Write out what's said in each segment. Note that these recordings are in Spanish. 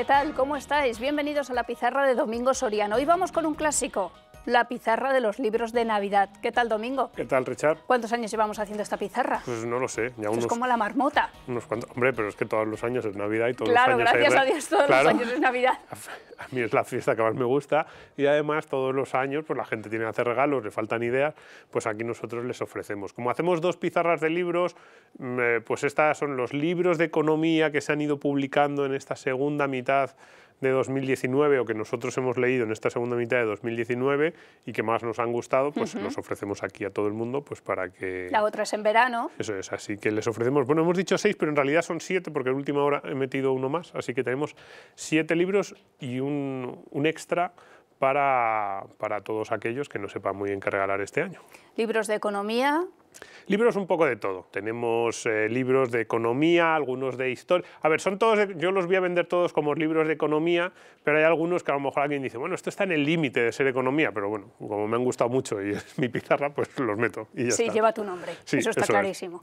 ¿Qué tal? ¿Cómo estáis? Bienvenidos a la pizarra de Domingo Soriano. Hoy vamos con un clásico la pizarra de los libros de Navidad. ¿Qué tal, Domingo? ¿Qué tal, Richard? ¿Cuántos años llevamos haciendo esta pizarra? Pues no lo sé. Ya unos, es como la marmota. hombre, pero es que todos los años es Navidad y todos los años... Claro, gracias a Dios todos los años es Navidad. A mí es la fiesta que más me gusta y además todos los años pues la gente tiene que hacer regalos, le faltan ideas, pues aquí nosotros les ofrecemos. Como hacemos dos pizarras de libros, mm, eh, pues estas son los libros de economía que se han ido publicando en esta segunda mitad de 2019 o que nosotros hemos leído en esta segunda mitad de 2019 y que más nos han gustado, pues los ofrecemos aquí a todo el mundo pues para que... La otra es en verano. Eso es, así que les ofrecemos... Bueno, hemos dicho seis, pero en realidad son siete porque en última hora he metido uno más, así que tenemos siete libros y un, un extra para, para todos aquellos que no sepan muy bien qué regalar este año. Libros de economía, Libros un poco de todo. Tenemos eh, libros de economía, algunos de historia. A ver, son todos, yo los voy a vender todos como libros de economía, pero hay algunos que a lo mejor alguien dice, bueno, esto está en el límite de ser economía, pero bueno, como me han gustado mucho y es mi pizarra, pues los meto. Y ya sí, lleva tu nombre, eso está clarísimo.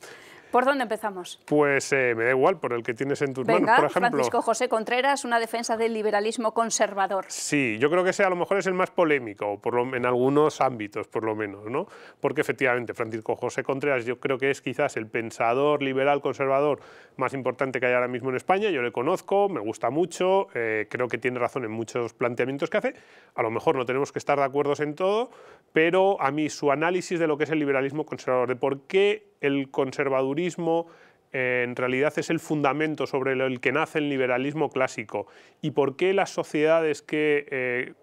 ¿Por dónde empezamos? Pues eh, me da igual, por el que tienes en tus manos, por ejemplo. Francisco José Contreras, una defensa del liberalismo conservador. Sí, yo creo que ese a lo mejor es el más polémico, por en algunos ámbitos por lo menos, ¿no? Porque efectivamente Francisco José Contreras yo creo que es quizás el pensador liberal conservador más importante que hay ahora mismo en España, yo le conozco, me gusta mucho, eh, creo que tiene razón en muchos planteamientos que hace, a lo mejor no tenemos que estar de acuerdo en todo, pero a mí su análisis de lo que es el liberalismo conservador, de por qué el conservadurismo eh, en realidad es el fundamento sobre el que nace el liberalismo clásico y por qué las sociedades que eh,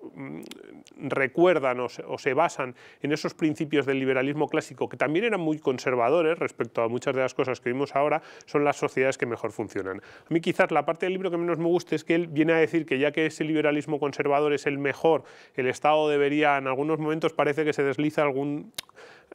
recuerdan o se, o se, basan en esos principios del liberalismo clásico, que también eran muy conservadores respecto a muchas de las cosas que vimos ahora, son las sociedades que mejor funcionan. A mí quizás la parte del libro que menos me gusta es que él viene a decir que ya que ese liberalismo conservador es el mejor, el Estado debería, en algunos momentos parece que se desliza algún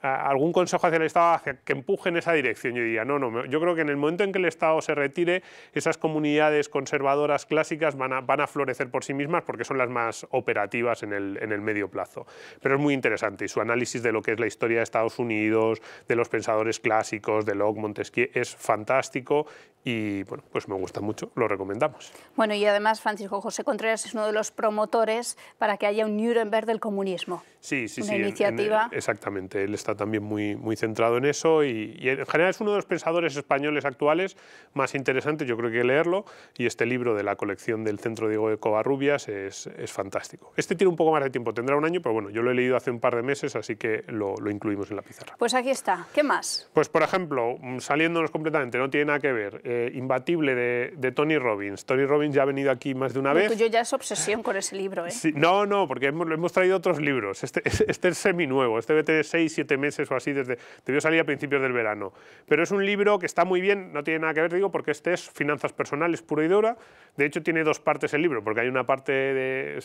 algún consejo hacia el Estado que empuje en esa dirección. Yo diría, no, no, yo creo que en el momento en que el Estado se retire, esas comunidades conservadoras clásicas van a, van a florecer por sí mismas porque son las más operativas en el, en el medio plazo. Pero es muy interesante y su análisis de lo que es la historia de Estados Unidos, de los pensadores clásicos, de Locke, Montesquieu, es fantástico y bueno, pues me gusta mucho, lo recomendamos. Bueno, y además Francisco José Contreras es uno de los promotores para que haya un Nuremberg del comunismo. Sí, sí, Una sí. Iniciativa. exactamente está también muy, muy centrado en eso y, en general es uno de los pensadores españoles actuales más interesantes, yo creo que leerlo, y este libro de la colección del Centro Diego de Covarrubias es, es fantástico. Este tiene un poco más de tiempo, tendrá un año, pero bueno, yo lo he leído hace un par de meses, así que lo, lo incluimos en la pizarra. Pues aquí está, ¿qué más? Pues por ejemplo, saliéndonos completamente, no tiene nada que ver, eh, Imbatible de, de, Tony Robbins. Tony Robbins ya ha venido aquí más de una vez. Yo ya es obsesión con ese libro, ¿eh? no, no, porque hemos, hemos traído otros libros. Este, este es semi nuevo, este bt tener 6, 7 meses o así, desde, debió salir a principios del verano. Pero es un libro que está muy bien, no tiene nada que ver, digo, porque este es finanzas personales pura y dura. De hecho, tiene dos partes el libro, porque hay una parte de...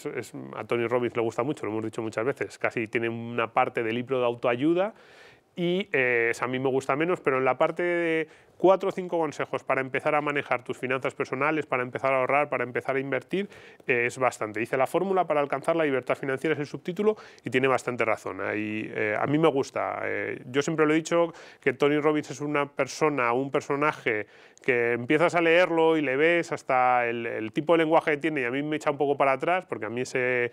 a Tony Robbins le gusta mucho, lo hemos dicho muchas veces, casi tiene una parte del libro de autoayuda y eh, a mí me gusta menos, pero en la parte de cuatro o cinco consejos para empezar a manejar tus finanzas personales, para empezar a ahorrar, para empezar a invertir, eh, es bastante. Dice la fórmula para alcanzar la libertad financiera es el subtítulo y tiene bastante razón. Ahí, eh, a mí me gusta. yo siempre lo he dicho que Tony Robbins es una persona, un personaje que empiezas a leerlo y le ves hasta el, el tipo de lenguaje que tiene y a mí me echa un poco para atrás porque a mí ese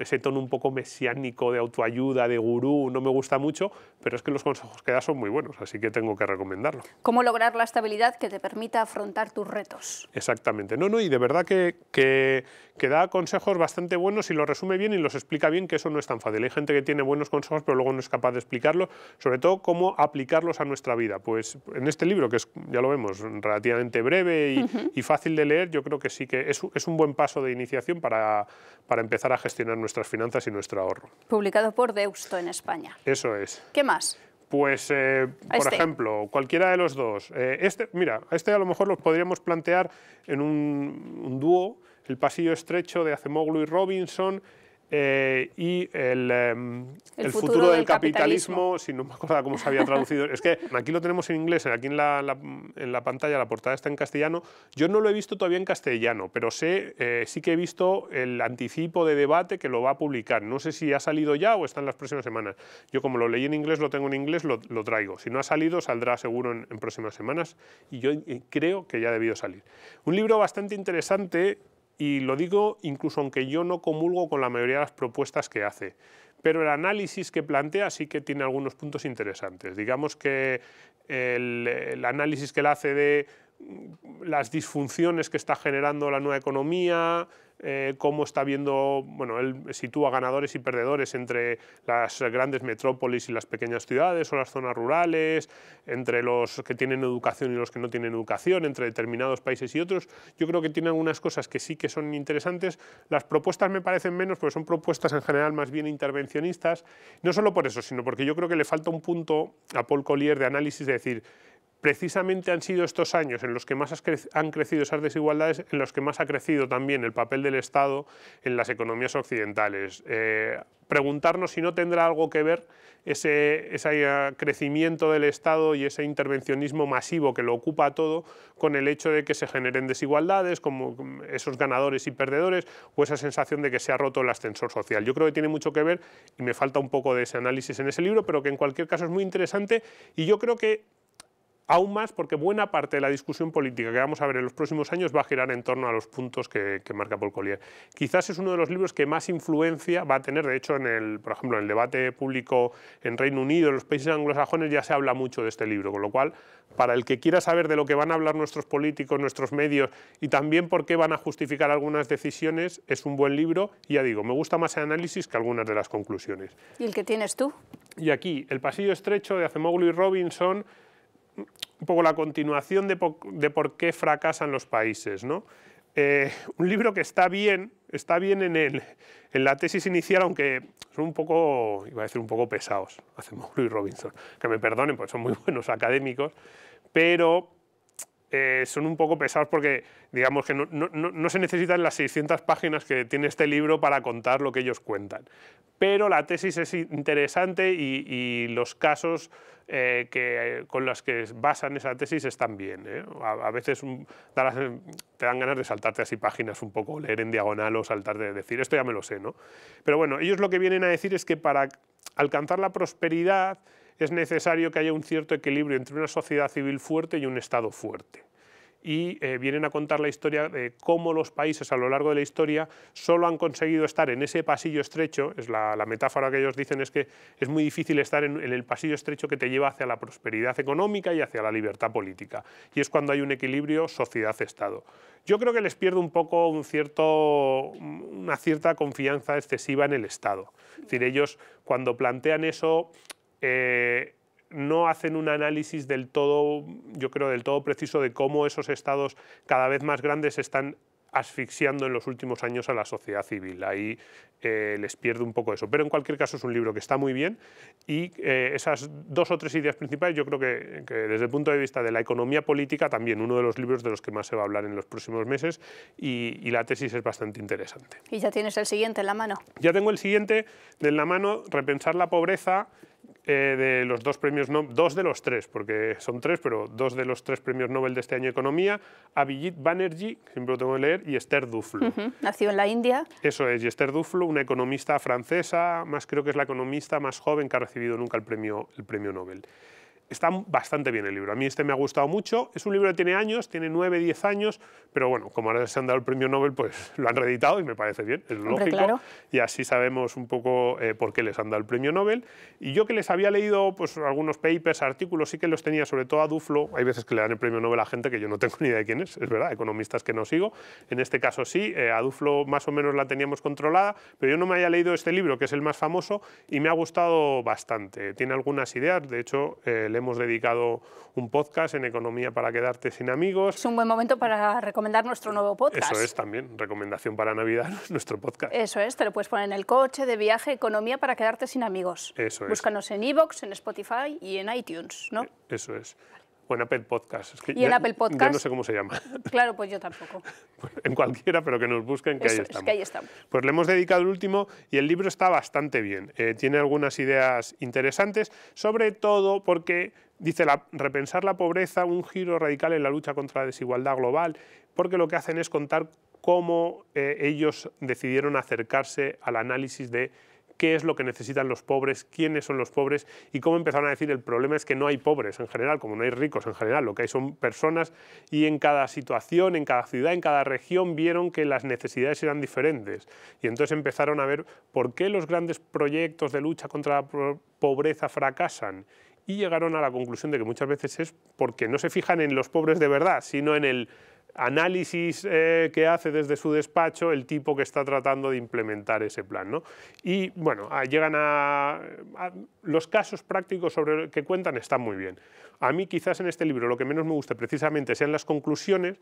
ese tono un poco mesiánico de autoayuda, de gurú, no me gusta mucho, pero es que los consejos que da son muy buenos, así que tengo que recomendarlo. ¿Cómo lograr la estabilidad que te permita afrontar tus retos? Exactamente, no, no, y de verdad que, que, da consejos bastante buenos y los resume bien y los explica bien, que eso no es tan fácil. Hay gente que tiene buenos consejos, pero luego no es capaz de explicarlos, sobre todo cómo aplicarlos a nuestra vida. Pues en este libro, que es, ya lo vemos, relativamente breve y, fácil de leer, yo creo que sí que es, un buen paso de iniciación para, para empezar a gestionar nuestras finanzas y nuestro ahorro. Publicado por Deusto en España. Eso es. ¿Qué más? Pues, eh, por este. ejemplo, cualquiera de los dos. Eh, este, mira, este a lo mejor lo podríamos plantear en un, un dúo, el pasillo estrecho de Acemoglu y Robinson, eh, y el, em, futuro, del, capitalismo, si no me acuerdo cómo se había traducido, es que aquí lo tenemos en inglés, aquí en la, en la, pantalla la portada está en castellano, yo no lo he visto todavía en castellano, pero sé, eh, sí que he visto el anticipo de debate que lo va a publicar, no sé si ha salido ya o está en las próximas semanas, yo como lo leí en inglés, lo tengo en inglés, lo, traigo, si no ha salido saldrá seguro en, en próximas semanas y yo eh, creo que ya ha debido salir. Un libro bastante interesante y lo digo incluso aunque yo no comulgo con la mayoría de las propuestas que hace. Pero el análisis que plantea sí que tiene algunos puntos interesantes. Digamos que el, análisis que él hace de las disfunciones que está generando la nueva economía, eh, cómo está viendo, bueno, él sitúa ganadores y perdedores entre las grandes metrópolis y las pequeñas ciudades o las zonas rurales, entre los que tienen educación y los que no tienen educación, entre determinados países y otros. Yo creo que tiene algunas cosas que sí que son interesantes. Las propuestas me parecen menos, porque son propuestas en general más bien intervencionistas. No solo por eso, sino porque yo creo que le falta un punto a Paul Collier de análisis de decir, precisamente han sido estos años en los que más han crecido esas desigualdades, en los que más ha crecido también el papel del Estado en las economías occidentales. Eh, preguntarnos si no tendrá algo que ver ese, ese, crecimiento del Estado y ese intervencionismo masivo que lo ocupa todo con el hecho de que se generen desigualdades, como esos ganadores y perdedores, o esa sensación de que se ha roto el ascensor social. Yo creo que tiene mucho que ver y me falta un poco de ese análisis en ese libro, pero que en cualquier caso es muy interesante y yo creo que aún más porque buena parte de la discusión política que vamos a ver en los próximos años va a girar en torno a los puntos que, marca Paul Collier. Quizás es uno de los libros que más influencia va a tener, de hecho, en el, por ejemplo, en el debate público en Reino Unido, en los países anglosajones ya se habla mucho de este libro, con lo cual, para el que quiera saber de lo que van a hablar nuestros políticos, nuestros medios y también por qué van a justificar algunas decisiones, es un buen libro y ya digo, me gusta más el análisis que algunas de las conclusiones. ¿Y el que tienes tú? Y aquí, El pasillo estrecho de Acemoglu y Robinson, un poco la continuación de, por qué fracasan los países. ¿no? Eh, un libro que está bien, está bien en, el, en la tesis inicial, aunque son un poco, iba a decir un poco pesados, hacemos Mauro Robinson, que me perdonen, porque son muy buenos académicos, pero eh, son un poco pesados porque, digamos que no, se necesitan las 600 páginas que tiene este libro para contar lo que ellos cuentan. Pero la tesis es interesante y, los casos eh, con los que basan esa tesis están bien. ¿eh? A, veces te dan ganas de saltarte así páginas un poco, leer en diagonal o saltarte de decir, esto ya me lo sé. ¿no? Pero bueno, ellos lo que vienen a decir es que para alcanzar la prosperidad, es necesario que haya un cierto equilibrio entre una sociedad civil fuerte y un Estado fuerte y eh, vienen a contar la historia de cómo los países a lo largo de la historia solo han conseguido estar en ese pasillo estrecho, es la, metáfora que ellos dicen es que es muy difícil estar en, el pasillo estrecho que te lleva hacia la prosperidad económica y hacia la libertad política, y es cuando hay un equilibrio sociedad-estado. Yo creo que les pierdo un poco un cierto, una cierta confianza excesiva en el Estado. Es decir, ellos cuando plantean eso eh, no hacen un análisis del todo, yo creo, del todo preciso de cómo esos estados cada vez más grandes están asfixiando en los últimos años a la sociedad civil. Ahí eh, les pierde un poco eso. Pero en cualquier caso es un libro que está muy bien y eh, esas dos o tres ideas principales yo creo que, desde el punto de vista de la economía política también uno de los libros de los que más se va a hablar en los próximos meses y, y la tesis es bastante interesante. Y ya tienes el siguiente en la mano. Ya tengo el siguiente en la mano, Repensar la pobreza eh, de los dos premios, dos de los tres, porque son tres, pero dos de los tres premios Nobel de este año Economía, Abhijit Banerjee, siempre lo tengo que leer, y Esther Duflo. Nació en la India. Eso es, y Esther Duflo, una economista francesa, más creo que es la economista más joven que ha recibido nunca el premio, el premio Nobel está bastante bien el libro. A mí este me ha gustado mucho. Es un libro que tiene años, tiene 9, diez años, pero bueno, como ahora se han dado el premio Nobel, pues lo han reeditado y me parece bien, es lógico. Y así sabemos un poco eh, por qué les han dado el premio Nobel. Y yo que les había leído pues, algunos papers, artículos, sí que los tenía, sobre todo a Duflo. Hay veces que le dan el premio Nobel a gente que yo no tengo ni idea de quién es, es verdad, economistas que no sigo. En este caso sí, eh, a Duflo más o menos la teníamos controlada, pero yo no me había leído este libro, que es el más famoso, y me ha gustado bastante. Tiene algunas ideas, de hecho, eh, hemos dedicado un podcast en Economía para quedarte sin amigos. Es un buen momento para recomendar nuestro nuevo podcast. Eso es también, recomendación para Navidad, nuestro podcast. Eso es, te lo puedes poner en el coche, de viaje, Economía para quedarte sin amigos. Eso es. Búscanos en iVoox, en Spotify y en iTunes, ¿no? E, eso es o en Apple Podcast. y en Apple Podcast. no sé cómo se llama. Claro, pues yo tampoco. en cualquiera, pero que nos busquen, que, ahí estamos. que ahí estamos. Pues le hemos dedicado el último y el libro está bastante bien. Eh, tiene algunas ideas interesantes, sobre todo porque dice la, repensar la pobreza, un giro radical en la lucha contra la desigualdad global, porque lo que hacen es contar cómo eh, ellos decidieron acercarse al análisis de qué es lo que necesitan los pobres, quiénes son los pobres y cómo empezaron a decir el problema es que no hay pobres en general, como no hay ricos en general, lo que hay son personas y en cada situación, en cada ciudad, en cada región vieron que las necesidades eran diferentes y entonces empezaron a ver por qué los grandes proyectos de lucha contra la pobreza fracasan y llegaron a la conclusión de que muchas veces es porque no se fijan en los pobres de verdad, sino en el análisis eh, que hace desde su despacho el tipo que está tratando de implementar ese plan. Y bueno, ah, llegan a, Los casos prácticos sobre los que cuentan están muy bien. A mí quizás en este libro lo que menos me gusta precisamente sean las conclusiones,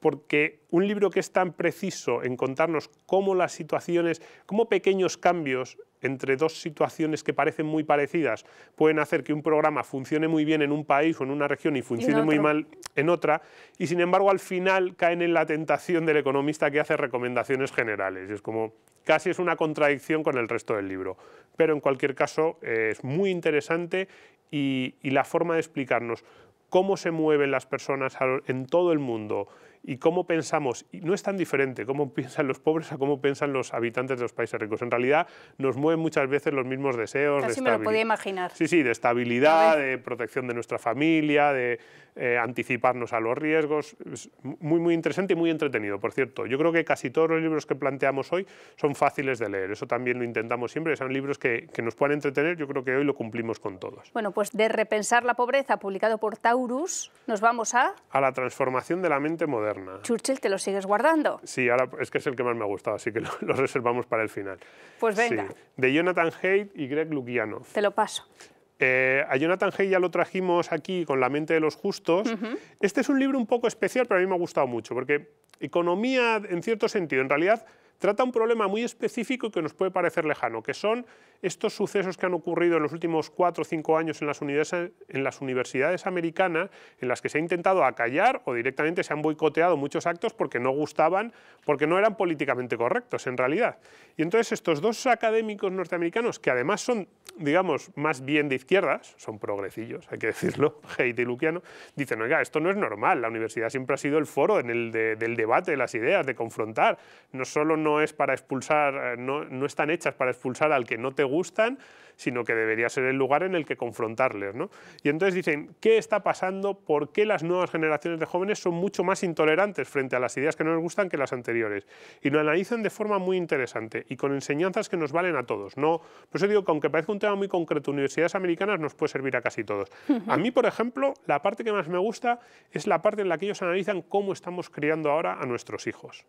porque un libro que es tan preciso en contarnos cómo las situaciones, cómo pequeños cambios entre dos situaciones que parecen muy parecidas pueden hacer que un programa funcione muy bien en un país o en una región y funcione muy mal en otra, y sin embargo al final caen en la tentación del economista que hace recomendaciones generales. Es como casi es una contradicción con el resto del libro. Pero en cualquier caso eh, es muy interesante y, y la forma de explicarnos cómo se mueven las personas en todo el mundo y cómo pensamos, y no es tan diferente cómo piensan los pobres a cómo piensan los habitantes de los países ricos. En realidad nos mueven muchas veces los mismos deseos. Casi de me lo podía imaginar. Sí, sí, de estabilidad, de protección de nuestra familia, de eh, anticiparnos a los riesgos. Es muy, muy interesante y muy entretenido, por cierto. Yo creo que casi todos los libros que planteamos hoy son fáciles de leer. Eso también lo intentamos siempre, son libros que, que nos puedan entretener. Yo creo que hoy lo cumplimos con todos. Bueno, pues de Repensar la Pobreza, publicado por Taurus, nos vamos a... A la transformación de la mente moderna Churchill, ¿te lo sigues guardando? Sí, ahora es que es el que más me ha gustado, así que lo, reservamos para el final. Pues venga. De Jonathan Haidt y Greg Lukianoff. Te lo paso. Eh, a Jonathan Haidt ya lo trajimos aquí con La mente de los justos. Este es un libro un poco especial, pero a mí me ha gustado mucho, porque economía, en cierto sentido, en realidad trata un problema muy específico que nos puede parecer lejano, que son estos sucesos que han ocurrido en los últimos cuatro o cinco años en las, en las universidades americanas, en las que se ha intentado acallar o directamente se han boicoteado muchos actos porque no gustaban, porque no eran políticamente correctos en realidad. Y entonces estos dos académicos norteamericanos, que además son, digamos, más bien de izquierdas, son progresillos, hay que decirlo, Heidi y Luciano, dicen, oiga, esto no es normal, la universidad siempre ha sido el foro en el del debate de las ideas, de confrontar, no solo no es para expulsar, eh, no, están hechas para expulsar al que no te gustan, sino que debería ser el lugar en el que confrontarles. Y entonces dicen, ¿qué está pasando? ¿Por qué las nuevas generaciones de jóvenes son mucho más intolerantes frente a las ideas que no nos gustan que las anteriores? Y lo analizan de forma muy interesante y con enseñanzas que nos valen a todos. No, por eso digo que aunque parezca un tema muy concreto, universidades americanas nos puede servir a casi todos. A mí, por ejemplo, la parte que más me gusta es la parte en la que ellos analizan cómo estamos criando ahora a nuestros hijos.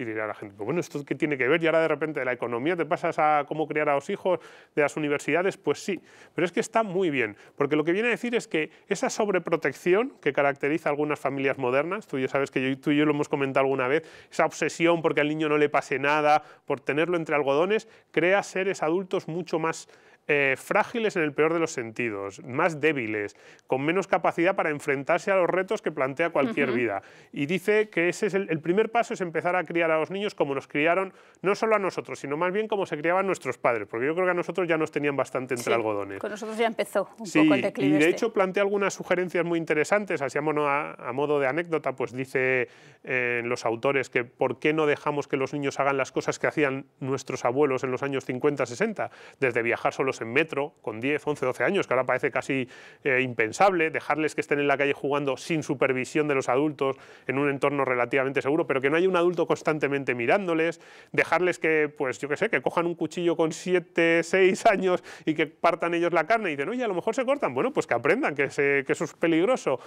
Y dirá la gente, pues bueno, ¿esto qué tiene que ver? Y ahora de repente de la economía te pasas a cómo criar a los hijos, de las universidades, pues sí. Pero es que está muy bien, porque lo que viene a decir es que esa sobreprotección que caracteriza algunas familias modernas, tú ya sabes que tú y yo lo hemos comentado alguna vez, esa obsesión porque al niño no le pase nada, por tenerlo entre algodones, crea seres adultos mucho más eh, frágiles en el peor de los sentidos, más débiles, con menos capacidad para enfrentarse a los retos que plantea cualquier vida. Y dice que ese es el, primer paso es empezar a criar a los niños como nos criaron, no solo a nosotros, sino más bien como se criaban nuestros padres, porque yo creo que a nosotros ya nos tenían bastante entre algodones. Con nosotros ya empezó un poco el declive. Y de este. hecho plantea algunas sugerencias muy interesantes, así a, modo de anécdota, pues dice en eh, los autores que por qué no dejamos que los niños hagan las cosas que hacían nuestros abuelos en los años 50, 60, desde viajar solos en metro con 10, 11, 12 años, que ahora parece casi eh, impensable, dejarles que estén en la calle jugando sin supervisión de los adultos en un entorno relativamente seguro, pero que no haya un adulto constantemente mirándoles, dejarles que, pues yo qué sé, que cojan un cuchillo con 7, 6 años y que partan ellos la carne y dicen, oye, a lo mejor se cortan, bueno, pues que aprendan que, que eso es peligroso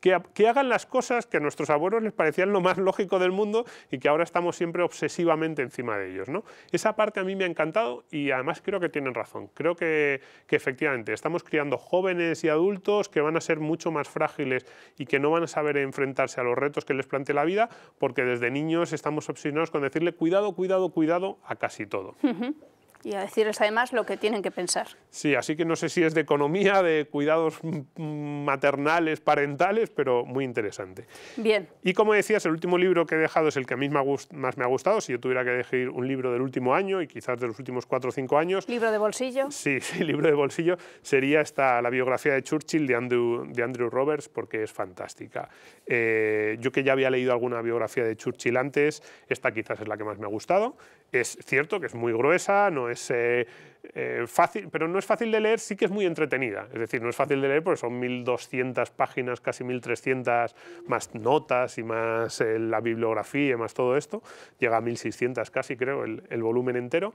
que, hagan las cosas que a nuestros abuelos les parecían lo más lógico del mundo y que ahora estamos siempre obsesivamente encima de ellos. ¿no? Esa parte a mí me ha encantado y además creo que tienen razón. Creo que, efectivamente estamos criando jóvenes y adultos que van a ser mucho más frágiles y que no van a saber enfrentarse a los retos que les plantea la vida porque desde niños estamos obsesionados con decirle cuidado, cuidado, cuidado a casi todo y a decirles además lo que tienen que pensar. Sí, así que no sé si es de economía, de cuidados mm, maternales, parentales, pero muy interesante. Bien. Y como decías, el último libro que he dejado es el que a mí más me ha gustado. Si yo tuviera que elegir un libro del último año y quizás de los últimos cuatro o cinco años... ¿Libro de bolsillo? Sí, sí, libro de bolsillo. Sería esta, la biografía de Churchill de Andrew, de Andrew Roberts, porque es fantástica. Eh, yo que ya había leído alguna biografía de Churchill antes, esta quizás es la que más me ha gustado. Es cierto que es muy gruesa, no es eh, eh, fácil, pero no es fácil de leer, sí que es muy entretenida. Es decir, no es fácil de leer porque son 1.200 páginas, casi 1.300, más notas y más eh, la bibliografía y más todo esto. Llega a 1.600 casi, creo, el, volumen entero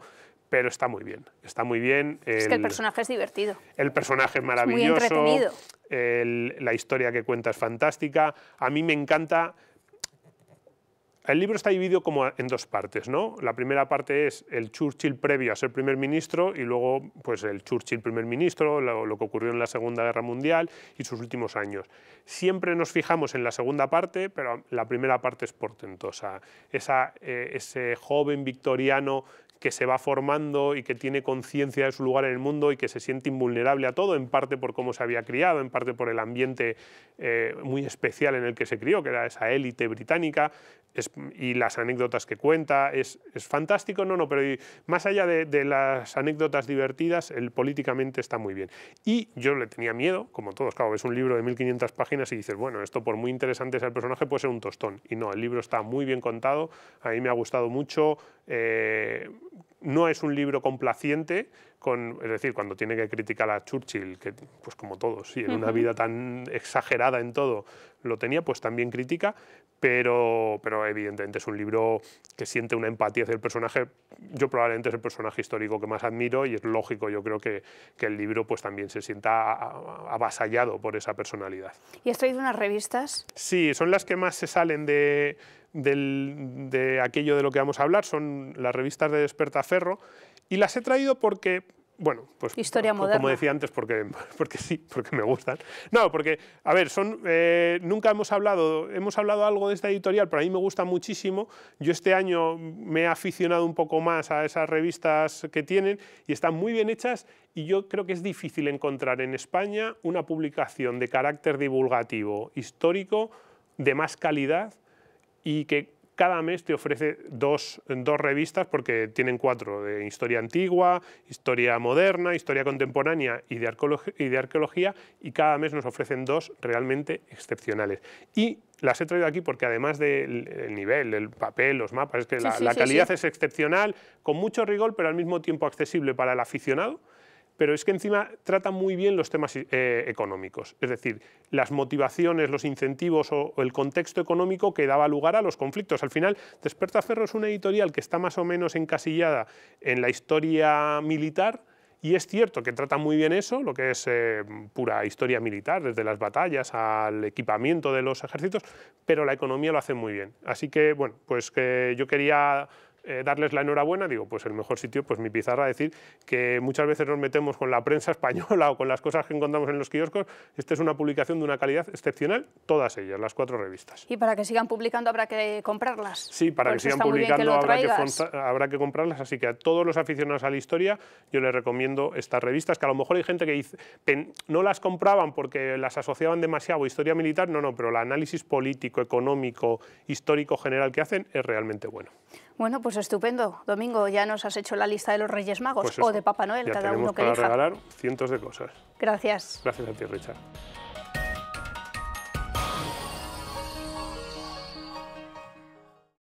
pero está muy bien. Está muy bien. El, es que el personaje es divertido. El personaje es maravilloso. muy entretenido. la historia que cuenta es fantástica. A mí me encanta el libro está dividido como en dos partes. ¿no? La primera parte es el Churchill previo a ser primer ministro y luego pues, el Churchill primer ministro, lo, que ocurrió en la Segunda Guerra Mundial y sus últimos años. Siempre nos fijamos en la segunda parte, pero la primera parte es portentosa. Esa, eh, ese joven victoriano que se va formando y que tiene conciencia de su lugar en el mundo y que se siente invulnerable a todo, en parte por cómo se había criado, en parte por el ambiente eh, muy especial en el que se crió, que era esa élite británica, y las anécdotas que cuenta, es, es fantástico, no, no, pero más allá de, las anécdotas divertidas, el políticamente está muy bien. Y yo le tenía miedo, como todos, claro, es un libro de 1500 páginas y dices, bueno, esto por muy interesante sea el personaje puede ser un tostón. Y no, el libro está muy bien contado, a mí me ha gustado mucho, eh, no es un libro complaciente, con, es decir, cuando tiene que criticar a Churchill, que pues como todos, y en una vida tan exagerada en todo lo tenía, pues también critica, pero, pero evidentemente es un libro que siente una empatía hacia el personaje. Yo probablemente es el personaje histórico que más admiro y es lógico, yo creo que, que el libro pues también se sienta avasallado por esa personalidad. ¿Y has traído unas revistas? Sí, son las que más se salen de, de aquello de lo que vamos a hablar, son las revistas de Despertaferro y las he traído porque bueno, pues como decía antes, porque, porque sí, porque me gustan. No, porque, a ver, son, eh, nunca hemos hablado, hemos hablado algo de esta editorial, pero a mí me gusta muchísimo. Yo este año me he aficionado un poco más a esas revistas que tienen y están muy bien hechas y yo creo que es difícil encontrar en España una publicación de carácter divulgativo, histórico, de más calidad y que cada mes te ofrece dos, dos revistas, porque tienen cuatro, de historia antigua, historia moderna, historia contemporánea y de, arqueología, y cada mes nos ofrecen dos realmente excepcionales. Y las he traído aquí porque además del nivel, el papel, los mapas, que la, calidad es excepcional, con mucho rigor, pero al mismo tiempo accesible para el aficionado pero es que encima trata muy bien los temas eh, económicos, es decir, las motivaciones, los incentivos o, el contexto económico que daba lugar a los conflictos. Al final, Desperta es una editorial que está más o menos encasillada en la historia militar, y es cierto que trata muy bien eso, lo que es eh, pura historia militar, desde las batallas al equipamiento de los ejércitos, pero la economía lo hace muy bien. Así que, bueno, pues que yo quería eh, darles la enhorabuena, digo, pues el mejor sitio, pues mi pizarra, decir que muchas veces nos metemos con la prensa española o con las cosas que encontramos en los kioscos. Esta es una publicación de una calidad excepcional, todas ellas, las cuatro revistas. Y para que sigan publicando habrá que comprarlas. Sí, para que pues sigan publicando habrá, que comprarlas, así que a todos los aficionados a la historia yo les recomiendo estas revistas, que a lo mejor hay gente que dice, no las compraban porque las asociaban demasiado a historia militar, no, no, pero el análisis político, económico, histórico general que hacen es realmente bueno. Bueno, pues estupendo. Domingo, ya nos has hecho la lista de los Reyes Magos pues o de Papá Noel, cada uno que para regalar cientos de cosas. Gracias. Gracias a ti, Richard.